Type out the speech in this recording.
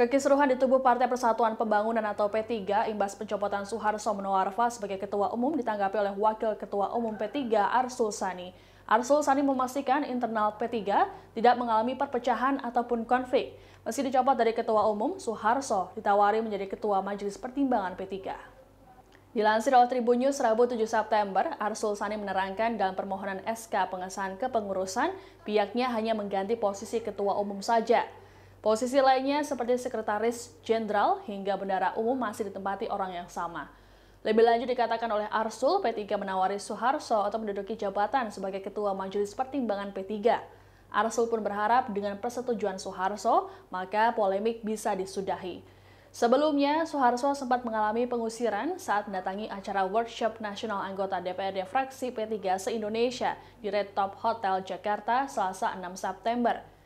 Kekisruhan di tubuh Partai Persatuan Pembangunan atau P3 imbas pencopotan Suharto Monoarfa sebagai Ketua Umum ditanggapi oleh Wakil Ketua Umum P3 Arsul Sani. Arsul Sani memastikan internal P3 tidak mengalami perpecahan ataupun konflik. Meski dicopot dari Ketua Umum, Soeharto ditawari menjadi Ketua Majelis Pertimbangan P3. Dilansir oleh Tribun News Rabu 7 September, Arsul Sani menerangkan dalam permohonan SK pengesahan kepengurusan, pihaknya hanya mengganti posisi Ketua Umum saja. Posisi lainnya seperti Sekretaris Jenderal hingga Bendara Umum masih ditempati orang yang sama. Lebih lanjut dikatakan oleh Arsul, P3 menawari Soeharto atau menduduki jabatan sebagai Ketua Majelis Pertimbangan P3. Arsul pun berharap dengan persetujuan Soeharto, maka polemik bisa disudahi. Sebelumnya, Soeharto sempat mengalami pengusiran saat mendatangi acara workshop nasional anggota DPRD fraksi P3 se-Indonesia di Red Top Hotel Jakarta selasa 6 September.